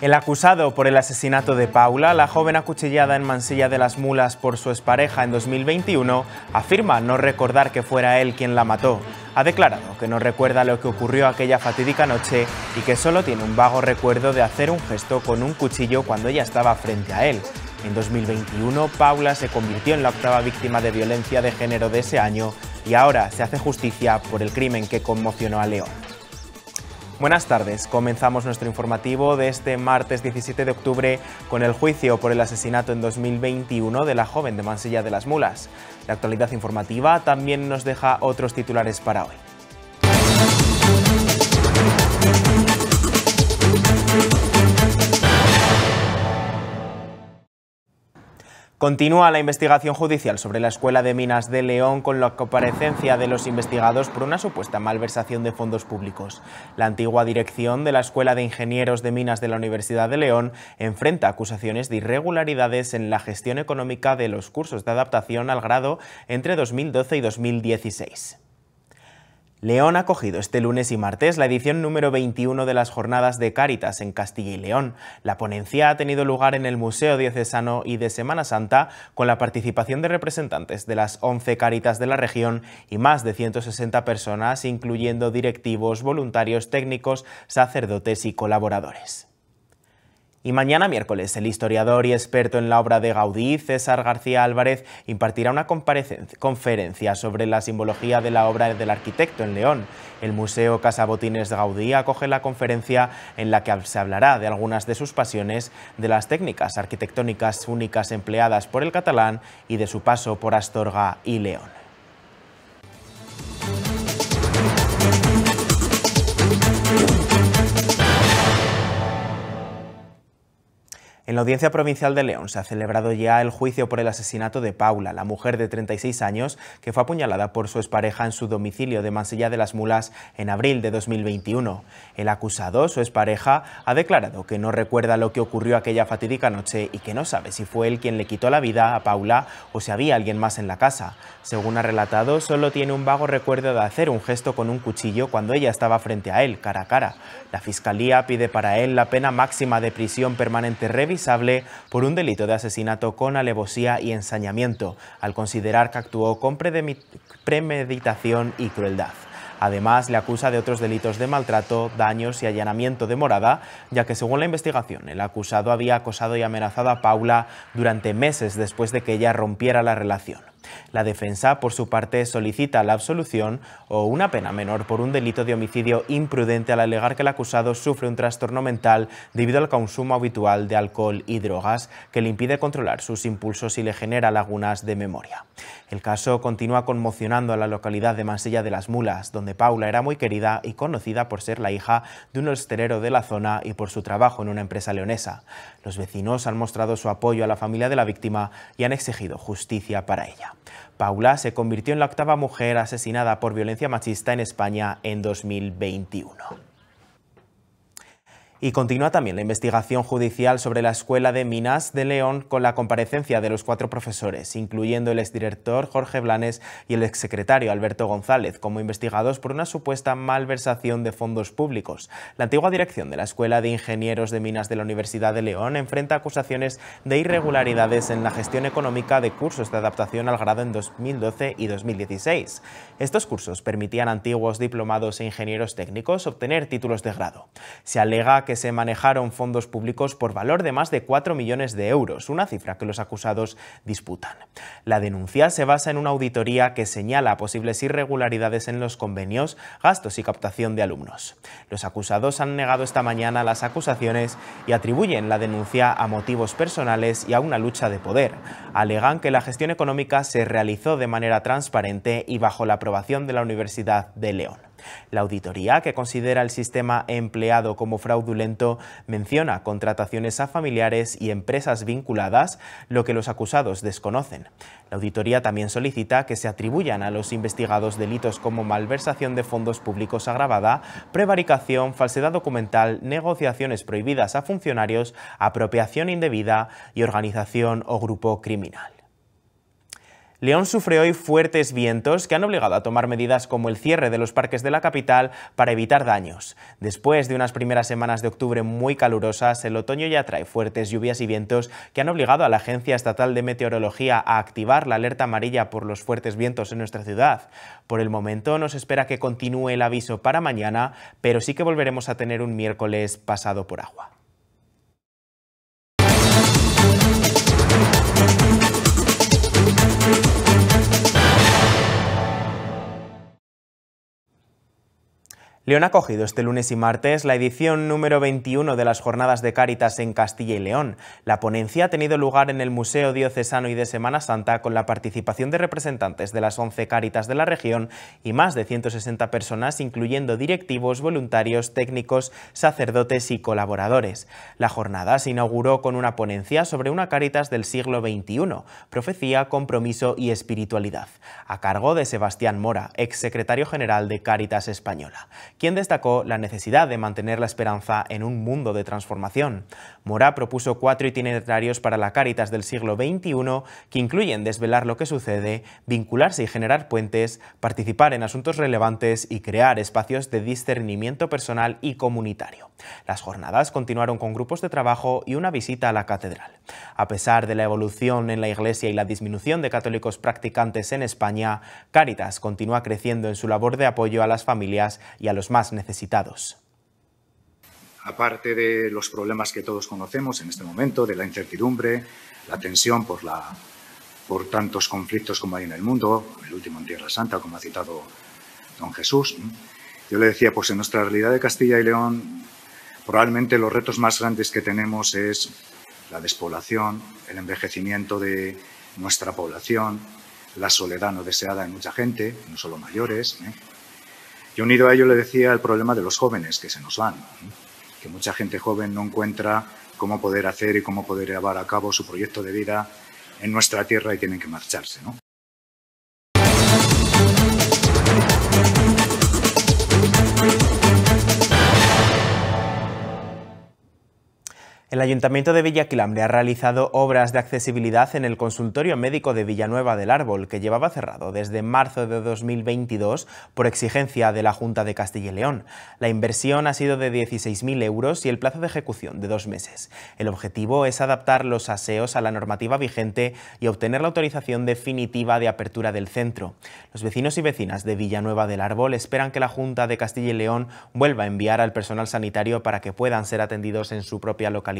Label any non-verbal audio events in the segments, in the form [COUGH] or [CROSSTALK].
El acusado por el asesinato de Paula, la joven acuchillada en Mansilla de las Mulas por su expareja en 2021, afirma no recordar que fuera él quien la mató. Ha declarado que no recuerda lo que ocurrió aquella fatídica noche y que solo tiene un vago recuerdo de hacer un gesto con un cuchillo cuando ella estaba frente a él. En 2021, Paula se convirtió en la octava víctima de violencia de género de ese año y ahora se hace justicia por el crimen que conmocionó a León. Buenas tardes. Comenzamos nuestro informativo de este martes 17 de octubre con el juicio por el asesinato en 2021 de la joven de Mansilla de las Mulas. La actualidad informativa también nos deja otros titulares para hoy. Continúa la investigación judicial sobre la Escuela de Minas de León con la comparecencia de los investigados por una supuesta malversación de fondos públicos. La antigua dirección de la Escuela de Ingenieros de Minas de la Universidad de León enfrenta acusaciones de irregularidades en la gestión económica de los cursos de adaptación al grado entre 2012 y 2016. León ha cogido este lunes y martes la edición número 21 de las Jornadas de Cáritas en Castilla y León. La ponencia ha tenido lugar en el Museo Diocesano y de Semana Santa con la participación de representantes de las 11 Cáritas de la región y más de 160 personas, incluyendo directivos, voluntarios, técnicos, sacerdotes y colaboradores. Y mañana miércoles, el historiador y experto en la obra de Gaudí, César García Álvarez, impartirá una conferencia sobre la simbología de la obra del arquitecto en León. El Museo Casabotines de Gaudí acoge la conferencia en la que se hablará de algunas de sus pasiones, de las técnicas arquitectónicas únicas empleadas por el catalán y de su paso por Astorga y León. En la Audiencia Provincial de León se ha celebrado ya el juicio por el asesinato de Paula, la mujer de 36 años que fue apuñalada por su expareja en su domicilio de Mansilla de las Mulas en abril de 2021. El acusado, su expareja, ha declarado que no recuerda lo que ocurrió aquella fatídica noche y que no sabe si fue él quien le quitó la vida a Paula o si había alguien más en la casa. Según ha relatado, solo tiene un vago recuerdo de hacer un gesto con un cuchillo cuando ella estaba frente a él, cara a cara. La Fiscalía pide para él la pena máxima de prisión permanente revisada por un delito de asesinato con alevosía y ensañamiento, al considerar que actuó con premeditación y crueldad. Además, le acusa de otros delitos de maltrato, daños y allanamiento de morada, ya que según la investigación, el acusado había acosado y amenazado a Paula durante meses después de que ella rompiera la relación. La defensa, por su parte, solicita la absolución o una pena menor por un delito de homicidio imprudente al alegar que el acusado sufre un trastorno mental debido al consumo habitual de alcohol y drogas que le impide controlar sus impulsos y le genera lagunas de memoria. El caso continúa conmocionando a la localidad de Mansilla de las Mulas, donde Paula era muy querida y conocida por ser la hija de un hostelero de la zona y por su trabajo en una empresa leonesa. Los vecinos han mostrado su apoyo a la familia de la víctima y han exigido justicia para ella. Paula se convirtió en la octava mujer asesinada por violencia machista en España en 2021. Y continúa también la investigación judicial sobre la Escuela de Minas de León con la comparecencia de los cuatro profesores, incluyendo el exdirector Jorge Blanes y el exsecretario Alberto González, como investigados por una supuesta malversación de fondos públicos. La antigua dirección de la Escuela de Ingenieros de Minas de la Universidad de León enfrenta acusaciones de irregularidades en la gestión económica de cursos de adaptación al grado en 2012 y 2016. Estos cursos permitían a antiguos diplomados e ingenieros técnicos obtener títulos de grado. Se alega que se manejaron fondos públicos por valor de más de 4 millones de euros, una cifra que los acusados disputan. La denuncia se basa en una auditoría que señala posibles irregularidades en los convenios, gastos y captación de alumnos. Los acusados han negado esta mañana las acusaciones y atribuyen la denuncia a motivos personales y a una lucha de poder. Alegan que la gestión económica se realizó de manera transparente y bajo la aprobación de la Universidad de León. La auditoría, que considera el sistema empleado como fraudulento, menciona contrataciones a familiares y empresas vinculadas, lo que los acusados desconocen. La auditoría también solicita que se atribuyan a los investigados delitos como malversación de fondos públicos agravada, prevaricación, falsedad documental, negociaciones prohibidas a funcionarios, apropiación indebida y organización o grupo criminal. León sufre hoy fuertes vientos que han obligado a tomar medidas como el cierre de los parques de la capital para evitar daños. Después de unas primeras semanas de octubre muy calurosas, el otoño ya trae fuertes lluvias y vientos que han obligado a la Agencia Estatal de Meteorología a activar la alerta amarilla por los fuertes vientos en nuestra ciudad. Por el momento nos espera que continúe el aviso para mañana, pero sí que volveremos a tener un miércoles pasado por agua. León ha acogido este lunes y martes la edición número 21 de las Jornadas de Cáritas en Castilla y León. La ponencia ha tenido lugar en el Museo Diocesano y de Semana Santa con la participación de representantes de las 11 Cáritas de la región y más de 160 personas, incluyendo directivos, voluntarios, técnicos, sacerdotes y colaboradores. La jornada se inauguró con una ponencia sobre una Cáritas del siglo XXI, profecía, compromiso y espiritualidad, a cargo de Sebastián Mora, exsecretario general de Cáritas Española quien destacó la necesidad de mantener la esperanza en un mundo de transformación. Mora propuso cuatro itinerarios para la Cáritas del siglo XXI que incluyen desvelar lo que sucede, vincularse y generar puentes, participar en asuntos relevantes y crear espacios de discernimiento personal y comunitario. Las jornadas continuaron con grupos de trabajo y una visita a la catedral. A pesar de la evolución en la Iglesia y la disminución de católicos practicantes en España, Cáritas continúa creciendo en su labor de apoyo a las familias y a los más necesitados. Aparte de los problemas que todos conocemos en este momento, de la incertidumbre, la tensión por, la, por tantos conflictos como hay en el mundo, el último en Tierra Santa, como ha citado don Jesús, yo le decía, pues en nuestra realidad de Castilla y León, probablemente los retos más grandes que tenemos es la despoblación, el envejecimiento de nuestra población, la soledad no deseada de mucha gente, no solo mayores, ¿eh? Y unido a ello le decía el problema de los jóvenes que se nos van, que mucha gente joven no encuentra cómo poder hacer y cómo poder llevar a cabo su proyecto de vida en nuestra tierra y tienen que marcharse. ¿no? El Ayuntamiento de Villaquilambre ha realizado obras de accesibilidad en el consultorio médico de Villanueva del Árbol, que llevaba cerrado desde marzo de 2022 por exigencia de la Junta de Castilla y León. La inversión ha sido de 16.000 euros y el plazo de ejecución de dos meses. El objetivo es adaptar los aseos a la normativa vigente y obtener la autorización definitiva de apertura del centro. Los vecinos y vecinas de Villanueva del Árbol esperan que la Junta de Castilla y León vuelva a enviar al personal sanitario para que puedan ser atendidos en su propia localidad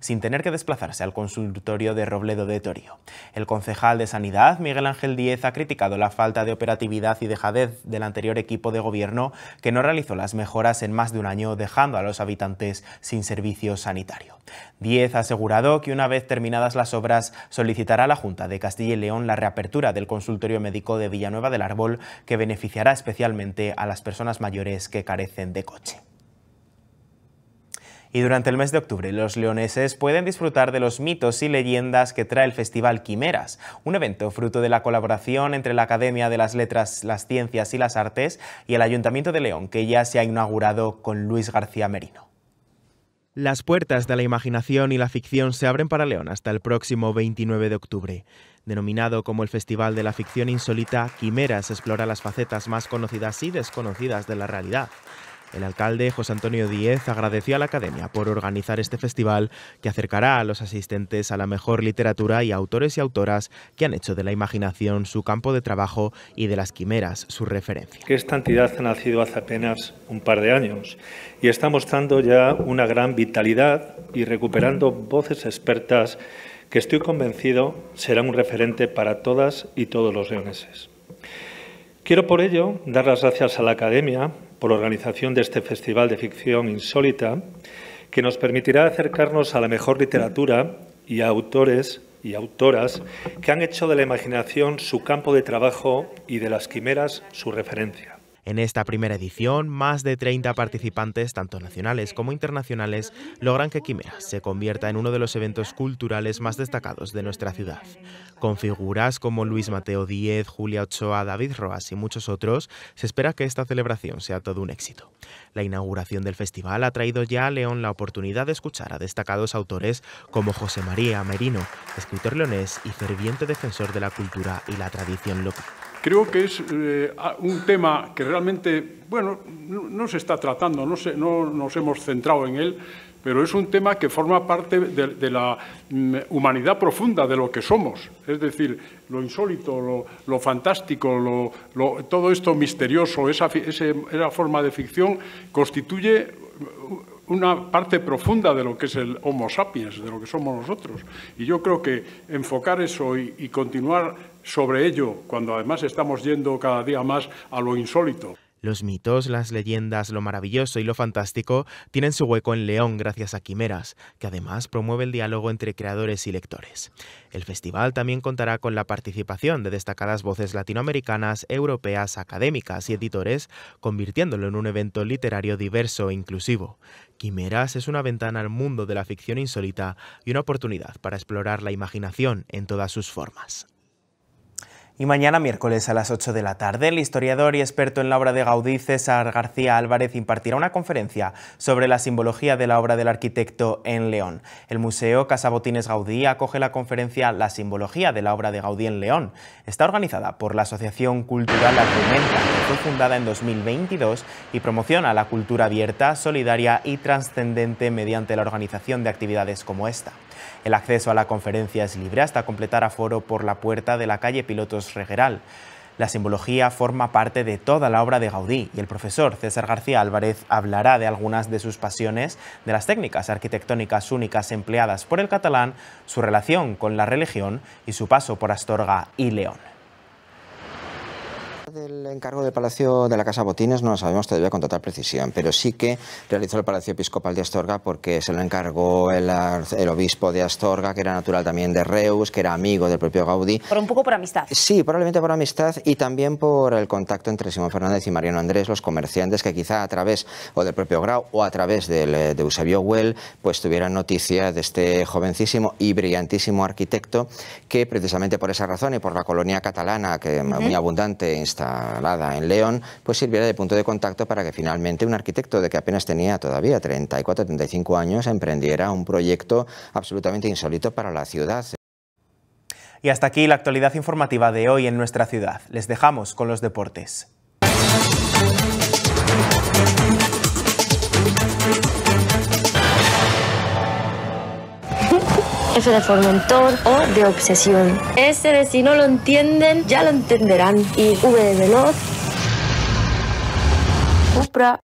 sin tener que desplazarse al consultorio de Robledo de Torío. El concejal de Sanidad, Miguel Ángel Díez, ha criticado la falta de operatividad y dejadez del anterior equipo de gobierno que no realizó las mejoras en más de un año, dejando a los habitantes sin servicio sanitario. Díez ha asegurado que una vez terminadas las obras solicitará a la Junta de Castilla y León la reapertura del consultorio médico de Villanueva del Árbol que beneficiará especialmente a las personas mayores que carecen de coche. Y durante el mes de octubre los leoneses pueden disfrutar de los mitos y leyendas que trae el Festival Quimeras, un evento fruto de la colaboración entre la Academia de las Letras, las Ciencias y las Artes y el Ayuntamiento de León, que ya se ha inaugurado con Luis García Merino. Las puertas de la imaginación y la ficción se abren para León hasta el próximo 29 de octubre. Denominado como el Festival de la Ficción Insólita, Quimeras explora las facetas más conocidas y desconocidas de la realidad. El alcalde José Antonio Díez agradeció a la Academia por organizar este festival que acercará a los asistentes a la mejor literatura y a autores y autoras que han hecho de la imaginación su campo de trabajo y de las quimeras su referencia. Esta entidad ha nacido hace apenas un par de años y está mostrando ya una gran vitalidad y recuperando voces expertas que estoy convencido será un referente para todas y todos los leoneses. Quiero por ello dar las gracias a la Academia por la organización de este Festival de Ficción Insólita, que nos permitirá acercarnos a la mejor literatura y a autores y autoras que han hecho de la imaginación su campo de trabajo y de las quimeras su referencia. En esta primera edición, más de 30 participantes, tanto nacionales como internacionales, logran que Quimera se convierta en uno de los eventos culturales más destacados de nuestra ciudad. Con figuras como Luis Mateo Díez, Julia Ochoa, David Roas y muchos otros, se espera que esta celebración sea todo un éxito. La inauguración del festival ha traído ya a León la oportunidad de escuchar a destacados autores como José María Merino, escritor leonés y ferviente defensor de la cultura y la tradición local creo que es eh, un tema que realmente, bueno, no, se está tratando, no, no, nos hemos centrado en él, pero es un tema que forma parte de, la mm, humanidad profunda, de lo que somos. Es decir, lo insólito, lo, fantástico, lo, todo esto misterioso, esa, esa forma de ficción constituye una parte profunda de lo que es el Homo sapiens, de lo que somos nosotros. Y yo creo que enfocar eso y, y continuar sobre ello, cuando además estamos yendo cada día más a lo insólito, los mitos, las leyendas, lo maravilloso y lo fantástico tienen su hueco en León gracias a Quimeras, que además promueve el diálogo entre creadores y lectores. El festival también contará con la participación de destacadas voces latinoamericanas, europeas, académicas y editores, convirtiéndolo en un evento literario diverso e inclusivo. Quimeras es una ventana al mundo de la ficción insólita y una oportunidad para explorar la imaginación en todas sus formas. Y mañana miércoles a las 8 de la tarde, el historiador y experto en la obra de Gaudí, César García Álvarez, impartirá una conferencia sobre la simbología de la obra del arquitecto en León. El Museo Casa Botines Gaudí acoge la conferencia La simbología de la obra de Gaudí en León. Está organizada por la Asociación Cultural Argumenta, que fue fundada en 2022 y promociona la cultura abierta, solidaria y trascendente mediante la organización de actividades como esta. El acceso a la conferencia es libre hasta completar aforo por la puerta de la calle Pilotos la simbología forma parte de toda la obra de Gaudí y el profesor César García Álvarez hablará de algunas de sus pasiones, de las técnicas arquitectónicas únicas empleadas por el catalán, su relación con la religión y su paso por Astorga y León del encargo del Palacio de la Casa Botines no lo sabemos todavía con total precisión, pero sí que realizó el Palacio Episcopal de Astorga porque se lo encargó el, obispo de Astorga, que era natural también de Reus, que era amigo del propio Gaudí. Por un poco por amistad. Sí, probablemente por amistad y también por el contacto entre Simón Fernández y Mariano Andrés, los comerciantes que quizá a través o del propio Grau o a través del, eh, de Eusebio Well, pues tuvieran noticia de este jovencísimo y brillantísimo arquitecto que precisamente por esa razón y por la colonia catalana, que muy abundante, e instalada en León, pues sirviera de punto de contacto para que finalmente un arquitecto de que apenas tenía todavía 34 35 años emprendiera un proyecto absolutamente insólito para la ciudad. Y hasta aquí la actualidad informativa de hoy en nuestra ciudad. Les dejamos con los deportes. F de Formentor o de Obsesión. S de si no lo entienden, ya lo entenderán. Y V de Veloz. Upra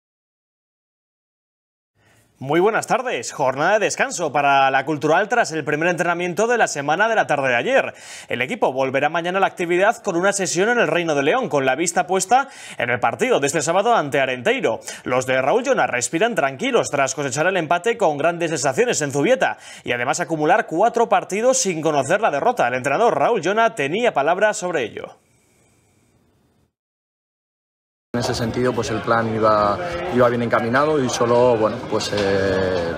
muy buenas tardes. Jornada de descanso para la Cultural tras el primer entrenamiento de la semana de la tarde de ayer. El equipo volverá mañana a la actividad con una sesión en el Reino de León, con la vista puesta en el partido de este sábado ante Arenteiro. Los de Raúl Llona respiran tranquilos tras cosechar el empate con grandes sensaciones en Zubieta y además acumular cuatro partidos sin conocer la derrota. El entrenador Raúl Llona tenía palabras sobre ello. En ese sentido, pues el plan iba, bien encaminado y solo, bueno, pues eh,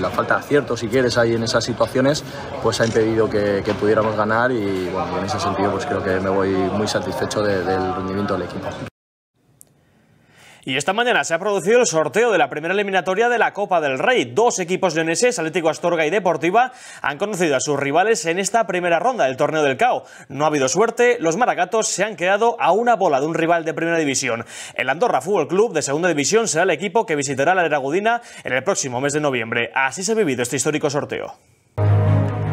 la falta de aciertos si quieres, ahí en esas situaciones, pues ha impedido que, pudiéramos ganar y, bueno, en ese sentido, pues creo que me voy muy satisfecho del rendimiento del equipo. Y esta mañana se ha producido el sorteo de la primera eliminatoria de la Copa del Rey. Dos equipos leoneses, Atlético Astorga y Deportiva, han conocido a sus rivales en esta primera ronda del torneo del CAO. No ha habido suerte, los maragatos se han quedado a una bola de un rival de primera división. El Andorra Fútbol Club de segunda división será el equipo que visitará la Leragudina en el próximo mes de noviembre. Así se ha vivido este histórico sorteo.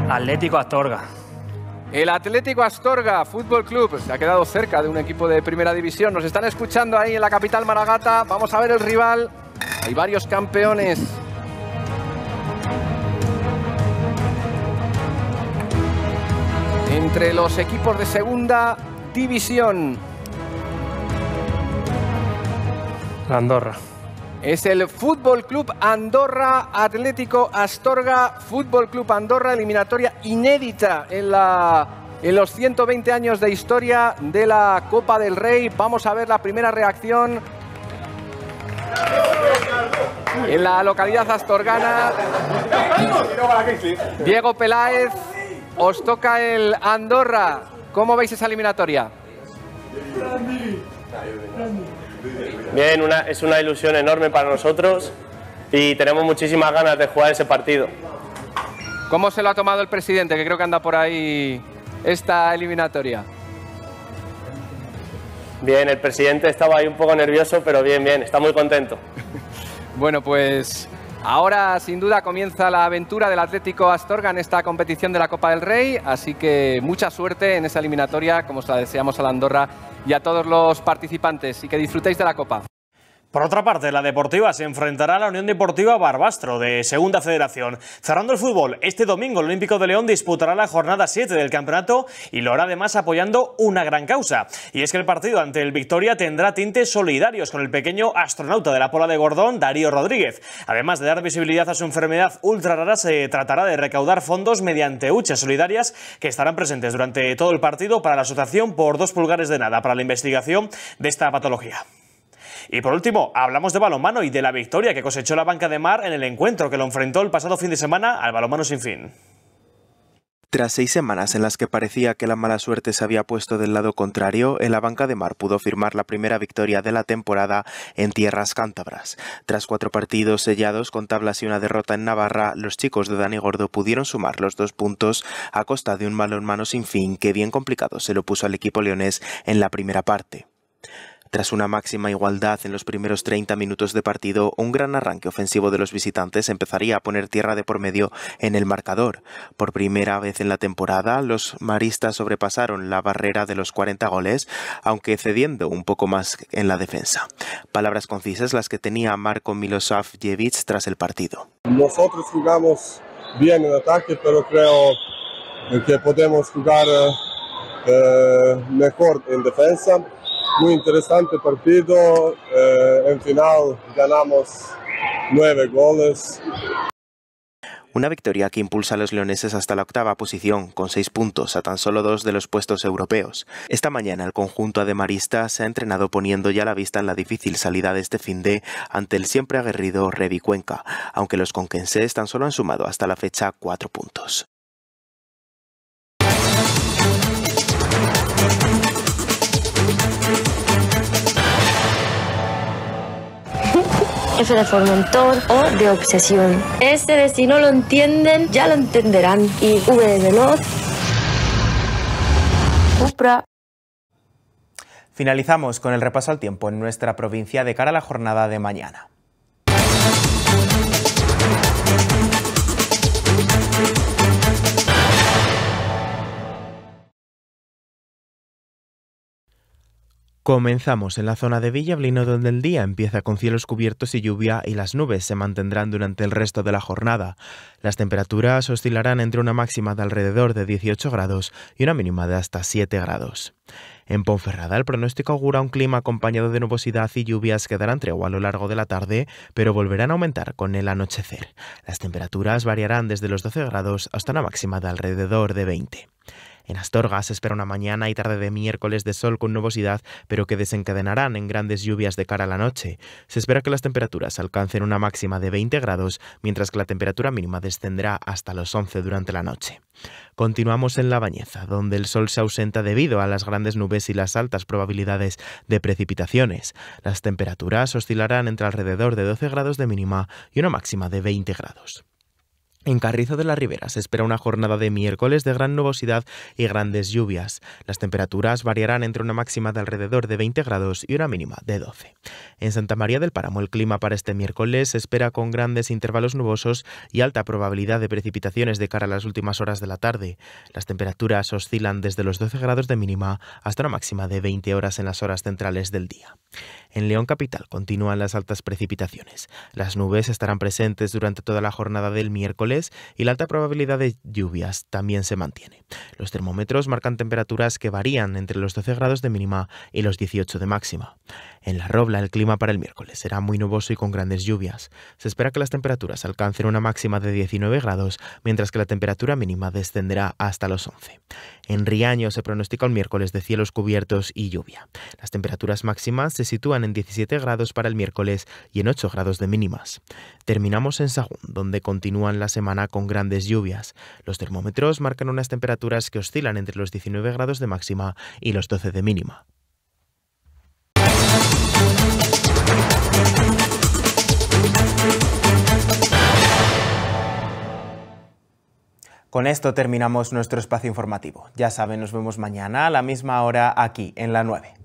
Atlético Astorga, el Atlético Astorga Fútbol Club se ha quedado cerca de un equipo de primera división. Nos están escuchando ahí en la capital Maragata. Vamos a ver el rival. Hay varios campeones. Entre los equipos de segunda división. Andorra. Es el Fútbol Club Andorra Atlético Astorga, Fútbol Club Andorra, eliminatoria inédita en los 120 años de historia de la Copa del Rey. Vamos a ver la primera reacción en la localidad astorgana. Diego Peláez, os toca el Andorra. ¿Cómo veis esa eliminatoria? Bien, una, es una ilusión enorme para nosotros y tenemos muchísimas ganas de jugar ese partido. ¿Cómo se lo ha tomado el presidente, que creo que anda por ahí esta eliminatoria? Bien, el presidente estaba ahí un poco nervioso, pero bien, bien, está muy contento. [LAUGHS] bueno, pues Ahora, sin duda, comienza la aventura del Atlético Astorga en esta competición de la Copa del Rey, así que mucha suerte en esa eliminatoria, como os la deseamos a la Andorra y a todos los participantes, y que disfrutéis de la Copa. Por otra parte, la Deportiva se enfrentará a la Unión Deportiva Barbastro de Segunda Federación. Cerrando el fútbol, este domingo el Olímpico de León disputará la jornada 7 del campeonato y lo hará además apoyando una gran causa. Y es que el partido ante el Victoria tendrá tintes solidarios con el pequeño astronauta de la Pola de Gordón, Darío Rodríguez. Además de dar visibilidad a su enfermedad ultra rara, se tratará de recaudar fondos mediante huchas solidarias que estarán presentes durante todo el partido para la Asociación por dos pulgares de nada para la investigación de esta patología. Y por último, hablamos de balonmano y de la victoria que cosechó la banca de mar en el encuentro que lo enfrentó el pasado fin de semana al balonmano sin fin. Tras seis semanas en las que parecía que la mala suerte se había puesto del lado contrario, en la banca de Mar pudo firmar la primera victoria de la temporada en tierras cántabras. Tras cuatro partidos sellados con tablas y una derrota en Navarra, los chicos de Dani Gordo pudieron sumar los dos puntos a costa de un balonmano sin fin que bien complicado se lo puso al equipo leonés en la primera parte. Tras una máxima igualdad en los primeros 30 minutos de partido, un gran arranque ofensivo de los visitantes empezaría a poner tierra de por medio en el marcador. Por primera vez en la temporada, los maristas sobrepasaron la barrera de los 40 goles, aunque cediendo un poco más en la defensa. Palabras concisas las que tenía Marco Milosavljevic tras el partido. Nosotros jugamos bien en ataque, pero creo que podemos jugar eh, eh, mejor en defensa muy interesante partido. Eh, en final ganamos nueve goles. Una victoria que impulsa a los leoneses hasta la octava posición, con seis puntos a tan solo dos de los puestos europeos. Esta mañana el conjunto ademarista se ha entrenado poniendo ya la vista en la difícil salida de este fin de ante el siempre aguerrido Revi Cuenca, aunque los conquenses tan solo han sumado hasta la fecha cuatro puntos. F de Formentor o de Obsesión. Este destino lo entienden, ya lo entenderán. Y V de Veloz. Upra. Finalizamos con el repaso al tiempo en nuestra provincia de cara a la jornada de mañana. Comenzamos en la zona de Villablino donde el día empieza con cielos cubiertos y lluvia y las nubes se mantendrán durante el resto de la jornada. Las temperaturas oscilarán entre una máxima de alrededor de 18 grados y una mínima de hasta 7 grados. En Ponferrada el pronóstico augura un clima acompañado de nubosidad y lluvias que darán tregua a lo largo de la tarde, pero volverán a aumentar con el anochecer. Las temperaturas variarán desde los 12 grados hasta una máxima de alrededor de 20. En Astorga se espera una mañana y tarde de miércoles de sol con nubosidad, pero que desencadenarán en grandes lluvias de cara a la noche. Se espera que las temperaturas alcancen una máxima de 20 grados, mientras que la temperatura mínima descenderá hasta los 11 durante la noche. Continuamos en La Bañeza, donde el sol se ausenta debido a las grandes nubes y las altas probabilidades de precipitaciones. Las temperaturas oscilarán entre alrededor de 12 grados de mínima y una máxima de 20 grados. En Carrizo de la Ribera se espera una jornada de miércoles de gran nubosidad y grandes lluvias. Las temperaturas variarán entre una máxima de alrededor de 20 grados y una mínima de 12. En Santa María del Páramo el clima para este miércoles se espera con grandes intervalos nubosos y alta probabilidad de precipitaciones de cara a las últimas horas de la tarde. Las temperaturas oscilan desde los 12 grados de mínima hasta una máxima de 20 horas en las horas centrales del día. En León Capital continúan las altas precipitaciones. Las nubes estarán presentes durante toda la jornada del miércoles y la alta probabilidad de lluvias también se mantiene. Los termómetros marcan temperaturas que varían entre los 12 grados de mínima y los 18 de máxima. En la Robla el clima para el miércoles será muy nuboso y con grandes lluvias. Se espera que las temperaturas alcancen una máxima de 19 grados, mientras que la temperatura mínima descenderá hasta los 11. En Riaño se pronostica un miércoles de cielos cubiertos y lluvia. Las temperaturas máximas se sitúan en 17 grados para el miércoles y en 8 grados de mínimas. Terminamos en Sagún, donde continúan la semana con grandes lluvias. Los termómetros marcan unas temperaturas que oscilan entre los 19 grados de máxima y los 12 de mínima. Con esto terminamos nuestro espacio informativo. Ya saben, nos vemos mañana a la misma hora aquí, en la 9.